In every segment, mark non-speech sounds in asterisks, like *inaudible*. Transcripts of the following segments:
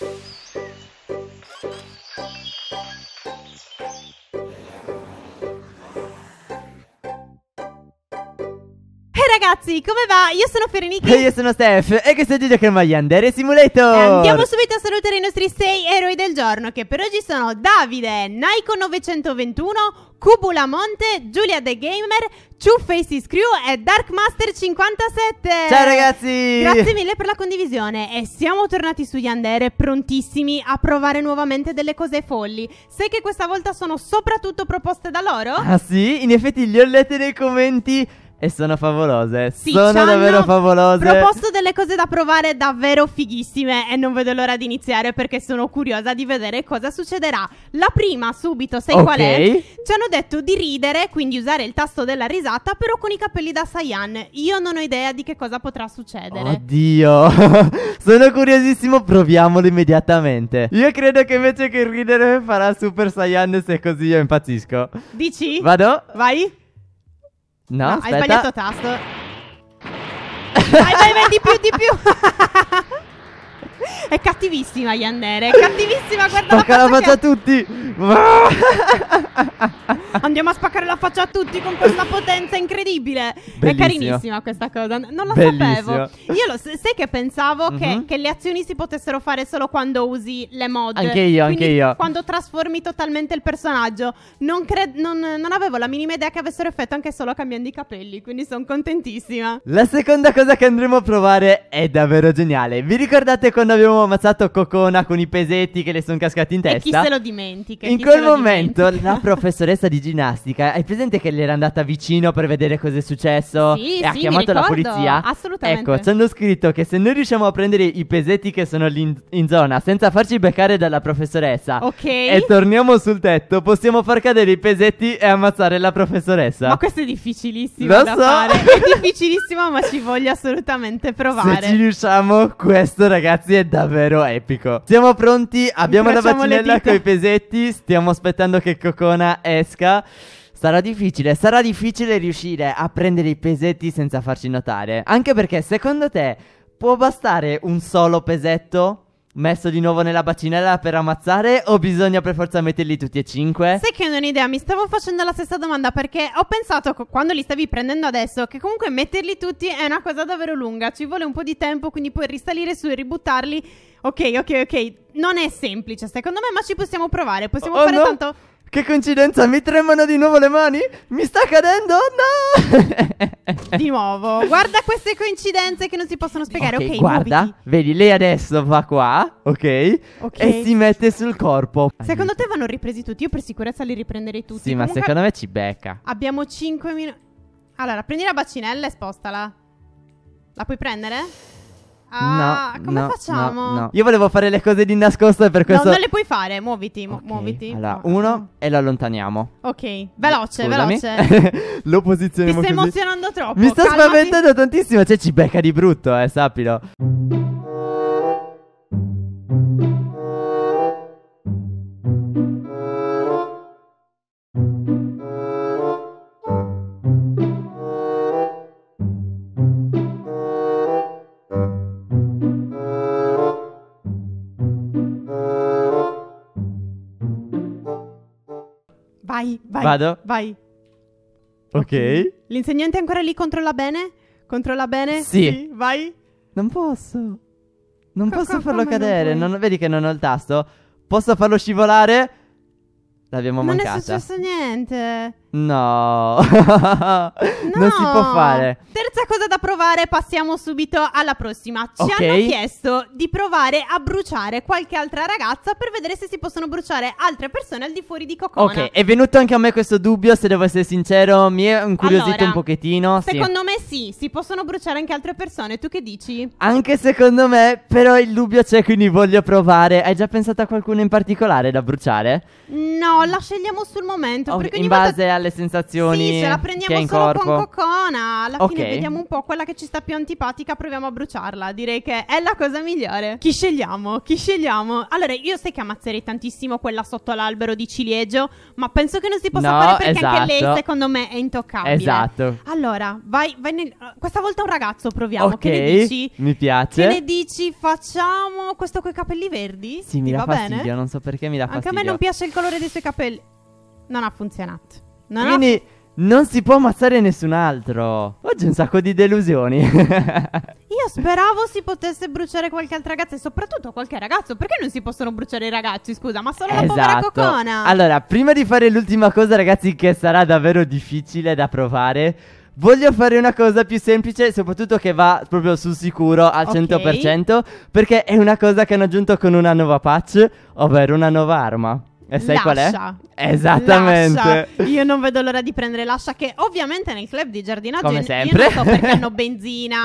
Thank you. ragazzi, come va? Io sono Ferenica. E io sono Steph. E che state giocando a Yandere Simulator. andiamo subito a salutare i nostri sei eroi del giorno, che per oggi sono Davide, Naiko 921, Cubula Monte, Giulia The Gamer, Two Faces Crew e Dark Master 57. Ciao ragazzi! Grazie mille per la condivisione e siamo tornati su Yandere prontissimi a provare nuovamente delle cose folli. Sai che questa volta sono soprattutto proposte da loro? Ah sì? In effetti le ho lette nei commenti e sono favolose. Eh. Sì, sono davvero favolose. Ho proposto delle cose da provare davvero fighissime e non vedo l'ora di iniziare perché sono curiosa di vedere cosa succederà. La prima, subito, sai okay. qual è? Ci hanno detto di ridere, quindi usare il tasto della risata, però con i capelli da Saiyan. Io non ho idea di che cosa potrà succedere. Oddio, *laughs* sono curiosissimo, proviamolo immediatamente. Io credo che invece che ridere farà Super Saiyan se così io impazzisco. Dici? Vado? Vai? No, no hai sbagliato tasto. vai, vai, vai, di più, di più. *laughs* è cattivissima, Yandere. È cattivissima, guarda Tocca la faccia. Tocca la tutti. *laughs* Andiamo a spaccare la faccia a tutti con questa potenza incredibile. Bellissima. È carinissima questa cosa. Non la Bellissima. sapevo. Io lo, sai che pensavo mm-hmm. che, mhm. che, le azioni si potessero fare solo quando usi le mod. Anche io, anche io. Quando trasformi totalmente il personaggio. Non, cre- non, non avevo la minima idea che avessero effetto anche solo cambiando i capelli. Quindi sono contentissima. La seconda cosa che andremo a provare è davvero geniale. Vi ricordate quando abbiamo ammazzato Cocona con i pesetti che le sono cascati in testa? E chi se lo dimentica? In quel momento dimentica. la professoressa di ginnastica, hai presente che le era andata vicino per vedere cosa è successo? Sì, e ha chiamato la polizia? Assolutamente. Ecco, ci hanno scritto che se noi riusciamo a prendere i pesetti che sono lì in, in zona senza farci beccare dalla professoressa okay. e torniamo sul tetto, possiamo far cadere i pesetti e ammazzare la professoressa. Ma questo è difficilissimo Lo da so. fare. È *laughs* difficilissimo, ma ci voglio assolutamente provare. Se ci riusciamo, questo ragazzi è davvero epico. Siamo pronti? Abbiamo la bacinella con i pesetti? Stiamo aspettando che Cocona esca. Sarà difficile, sarà difficile riuscire a prendere i pesetti senza farci notare. Anche perché, secondo te, può bastare un solo pesetto? messo di nuovo nella bacinella per ammazzare o bisogna per forza metterli tutti e cinque? Sai che non ho un'idea, mi stavo facendo la stessa domanda perché ho pensato quando li stavi prendendo adesso che comunque metterli tutti è una cosa davvero lunga, ci vuole un po' di tempo, quindi puoi risalire su e ributtarli. Ok, ok, ok, non è semplice secondo me, ma ci possiamo provare, possiamo oh, fare no. tanto che coincidenza, mi tremano di nuovo le mani? Mi sta cadendo? No! *laughs* di nuovo, guarda queste coincidenze che non si possono spiegare. Ok, okay guarda, muoviti. vedi, lei adesso va qua, ok? E si mette sul corpo. Secondo te vanno ripresi tutti? Io per sicurezza li riprenderei tutti. Sì, Comunque ma secondo me ci becca. Abbiamo 5 minuti. Allora, prendi la bacinella e spostala. La puoi prendere? Ah, no, come no, facciamo? No, Io volevo fare le cose di nascosto e per questo... No, non le puoi fare, muoviti, mu- okay. muoviti. Allora, uno e lo allontaniamo. Ok, veloce, Scusami. veloce. *laughs* lo posizioniamo Mi stai così. emozionando troppo. Mi sta spaventando tantissimo, cioè ci becca di brutto, eh, sappilo. Vai, Vado? Vai. Ok. L'insegnante è ancora lì, controlla bene? Controlla bene? Sì. vai. Non posso. Non Co- posso co- farlo come non cadere. non- vedi che non ho il tasto? Posso farlo scivolare? L'abbiamo non è successo niente. No. no, *laughs* non si può fare. Terza cosa da provare, passiamo subito alla prossima. Ci okay. hanno chiesto di provare a bruciare qualche altra ragazza per vedere se si possono bruciare altre persone al di fuori di Cocona. Ok, è venuto anche a me questo dubbio, se devo essere sincero, mi è incuriosito allora, un pochettino. Secondo sì. me sì, si possono bruciare anche altre persone, tu che dici? Anche secondo me, però il dubbio c'è, quindi voglio provare. Hai già pensato a qualcuno in particolare da bruciare? No, la scegliamo sul momento, okay, perché ogni in base volta... alle le sensazioni. Sì, ce la prendiamo solo corpo. con Cocona. Alla okay. fine vediamo un po' quella che ci sta più antipatica, proviamo a bruciarla. Direi che è la cosa migliore. Chi scegliamo? Chi scegliamo? Allora, io sai che ammazzerei tantissimo quella sotto l'albero di ciliegio, ma penso che non si possa no, fare perché esatto. anche lei, secondo me, è intoccabile. Esatto. Allora, vai, vai nel... questa volta un ragazzo proviamo. Ok, che ne dici? mi piace. Che ne dici? Facciamo questo coi capelli verdi? Sì, Ti mi dà fastidio, bene? non so perché mi dà fastidio. Anche a me non piace il colore dei suoi capelli non ha funzionato. Non Quindi ho... non si può ammazzare nessun altro. Oggi un sacco di delusioni. *laughs* Io speravo si potesse bruciare qualche altra ragazza e soprattutto qualche ragazzo. Perché non si possono bruciare i ragazzi? Scusa, ma solo esatto. la povera esatto. cocona. Allora, prima di fare l'ultima cosa, ragazzi, che sarà davvero difficile da provare. Voglio fare una cosa più semplice, soprattutto che va proprio sul sicuro al okay. 100%, perché è una cosa che hanno aggiunto con una nuova patch, ovvero una nuova arma. E sai qual è? Esattamente. L'ascia. Io non vedo l'ora di prendere l'ascia che ovviamente nel club di giardinaggio Come sempre. Io non so perché hanno *laughs* benzina,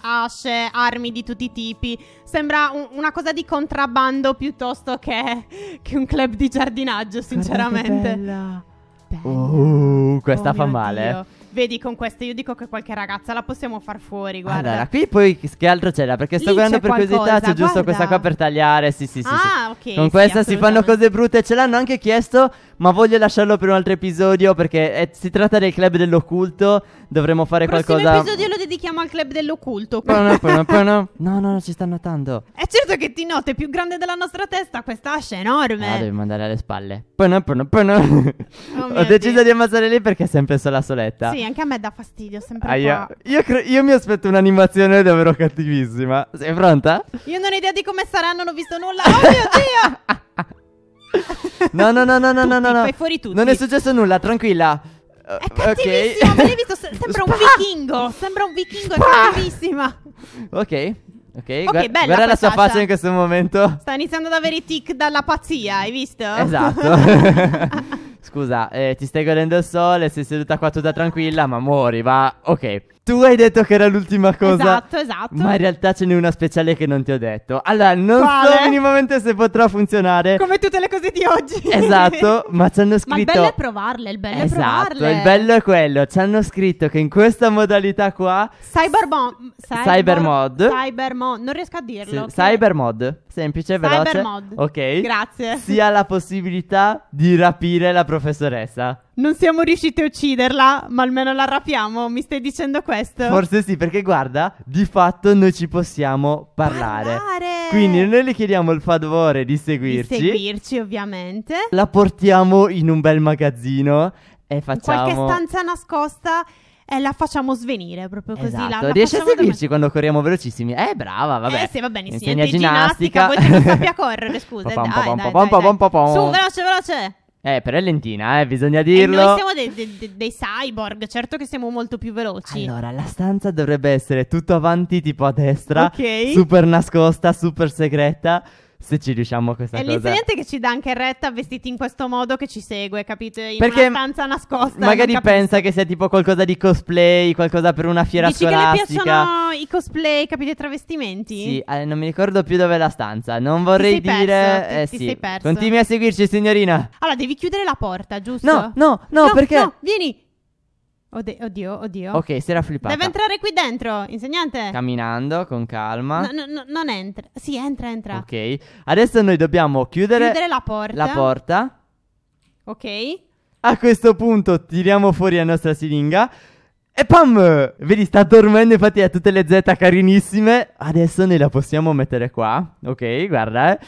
asce, armi di tutti i tipi. Sembra un, una cosa di contrabbando piuttosto che, che un club di giardinaggio, sinceramente. che bella. bella. Uh, questa oh fa male. Dio. Vedi, con questa io dico che qualche ragazza la possiamo far fuori, guarda. Allora, qui poi che altro c'era? Perché sto Lì guardando per curiosità, c'è giusto guarda. questa qua per tagliare, sì sì sì. Ah, sì. ok. Con sì, questa si fanno cose brutte, ce l'hanno anche chiesto, ma voglio lasciarlo per un altro episodio perché è, eh, si tratta del club dell'occulto, dovremmo fare Prossimo qualcosa... Questo episodio lo dedichiamo al club dell'occulto. No, no, no, no, no, no, ci sta notando. È certo che ti note, è più grande della nostra testa, questa ascia è enorme. Ah, devi mandare alle spalle. Poi no, poi no, oh *laughs* Ho deciso di ammazzare lì perché è sempre sulla soletta. Sì lì, anche a me dà fastidio, sempre Aia. Io, cre- io, mi aspetto un'animazione davvero cattivissima. Sei pronta? Io non ho idea di come saranno, non ho visto nulla. Oh mio Dio! *laughs* no, no, no, no, no, tutti, no, no, Fai fuori tutti. Non è successo nulla, tranquilla. È cattivissima, okay. l'hai visto? *laughs* Sembra un vichingo, sembra un vichingo, è cattivissima. Ok, Ok, okay gu- guarda la sua faccia in questo momento. Sta iniziando ad avere i tic dalla pazzia, hai visto? Esatto. *laughs* Scusa, eh, ti stai godendo il sole, sei seduta qua tutta tranquilla, ma muori, va. Ok tu hai detto che era l'ultima cosa. Esatto, esatto. Ma in realtà ce n'è una speciale che non ti ho detto. Allora, non Quale? so minimamente se potrà funzionare. Come tutte le cose di oggi. Esatto, *laughs* ma ci hanno scritto. Ma il bello è provarle, il bello esatto, è provarle. il bello è quello. Ci hanno scritto che in questa modalità qua. Cybermod. Cyber cybermod. Cybermod. Non riesco a dirlo. Sì, okay. Cybermod. Semplice, veloce. Cybermod. Ok. Grazie. Si ha la possibilità di rapire la professoressa. Non siamo riusciti a ucciderla, ma almeno la rapiamo. Mi stai dicendo questo? Forse sì, perché guarda, di fatto noi ci possiamo parlare. parlare. Quindi noi le chiediamo il favore di seguirci. Di seguirci, ovviamente. La portiamo in un bel magazzino e facciamo... In qualche stanza nascosta E la facciamo svenire proprio così. Esatto. La, la esatto, Riesce a seguirci quando corriamo velocissimi? Eh, brava, vabbè. Eh, sì, va bene. Insegna ginnastica. ginnastica. Voi che non sappia *laughs* correre, scusa. Su, veloce, veloce. Eh, però è lentina, eh, bisogna dirlo. E noi siamo de- de- de- dei cyborg, certo che siamo molto più veloci. Allora, la stanza dovrebbe essere tutto avanti, tipo a destra. Ok. Super nascosta, super segreta se ci riusciamo a questa è cosa. È l'insegnante che ci dà anche retta vestiti in questo modo che ci segue, capite? In Perché una stanza nascosta. Magari pensa che sia tipo qualcosa di cosplay, qualcosa per una fiera Dici scolastica. Dici che le piacciono i cosplay, capite, travestimenti? Sì, eh, non mi ricordo più dove è la stanza, non vorrei dire... Perso, eh, ti, sì. ti sei perso. Continui a seguirci, signorina. Allora, devi chiudere la porta, giusto? No, no, no, no perché... No, vieni, Oddio, oddio, oddio. Ok, si era flippata. Deve entrare qui dentro, insegnante. Camminando con calma. No, no, no, non entra. Sì, entra, entra. Ok. Adesso noi dobbiamo chiudere, chiudere la porta. La porta. Ok. A questo punto tiriamo fuori la nostra siringa. E pam! Vedi, sta dormendo, infatti ha tutte le Z carinissime. Adesso noi la possiamo mettere qua. Ok, guarda, eh.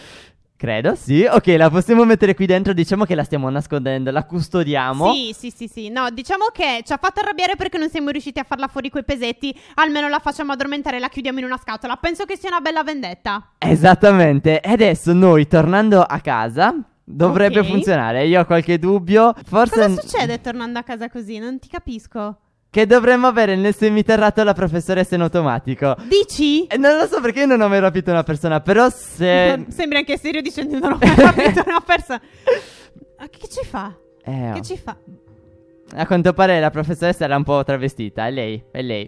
Credo, sì. Ok, la possiamo mettere qui dentro. Diciamo che la stiamo nascondendo, la custodiamo. Sì, sì, sì, sì. No, diciamo che ci ha fatto arrabbiare perché non siamo riusciti a farla fuori quei pesetti. Almeno la facciamo addormentare e la chiudiamo in una scatola. Penso che sia una bella vendetta. Esattamente. E adesso noi, tornando a casa, dovrebbe okay. funzionare. Io ho qualche dubbio. Forse. Cosa succede tornando a casa così? Non ti capisco. Che dovremmo avere nel semiterrato la professoressa in automatico. Dici? Eh, non lo so perché io non ho mai rapito una persona, però se... *laughs* No, sembra anche serio dicendo non ho mai rapito una persona. Ma che ci fa? Eh, oh. Che ci fa? A quanto pare la professoressa era un po' travestita, è lei, è lei.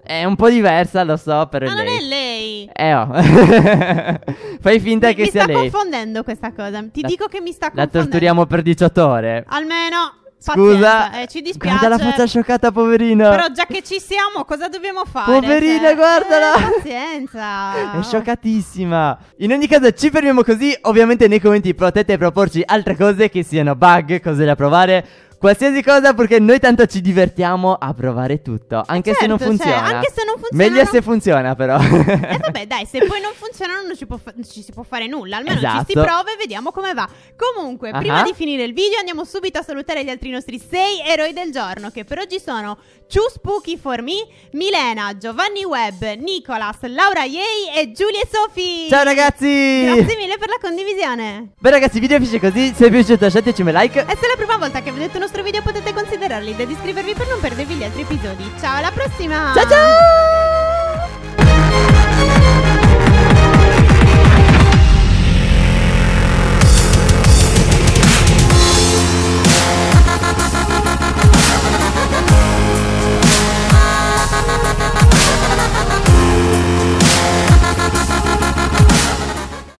È un po' diversa, lo so, però Ma è lei. non è lei! Eh oh. *laughs* Fai finta mi, che mi sia lei. Mi sta confondendo questa cosa. Ti la, dico che mi sta confondendo. La torturiamo per 18 ore. Almeno. Scusa, eh, ci dispiace. Guarda la faccia scioccata, poverina. Però già che ci siamo, cosa dobbiamo fare? Poverina, cioè? guardala. Eh, pazienza. *laughs* È scioccatissima. In ogni caso, ci fermiamo così. Ovviamente nei commenti potete proporci altre cose che siano bug, cose da provare Qualsiasi cosa perché noi tanto ci divertiamo a provare tutto, anche certo, se non certo, cioè, funziona. Cioè, anche se non funziona. Meglio non... se funziona però. E eh, vabbè dai, se poi non funziona non ci, fa- ci, si può fare nulla, almeno esatto. ci si esatto. prova e vediamo come va. Comunque, uh-huh. prima di finire il video andiamo subito a salutare gli altri nostri sei eroi del giorno che per oggi sono Ciu Spooky for Me, Milena, Giovanni Webb, Nicolas, Laura Yei e Giulia e Sofi. Ciao ragazzi! Grazie mille per la condivisione. Beh ragazzi, il video finisce così, se vi è piaciuto lasciateci un like. E se è la prima volta che vedete uno nostro video potete considerarli ed iscrivervi per non perdervi gli altri episodi. Ciao alla prossima! Ciao ciao!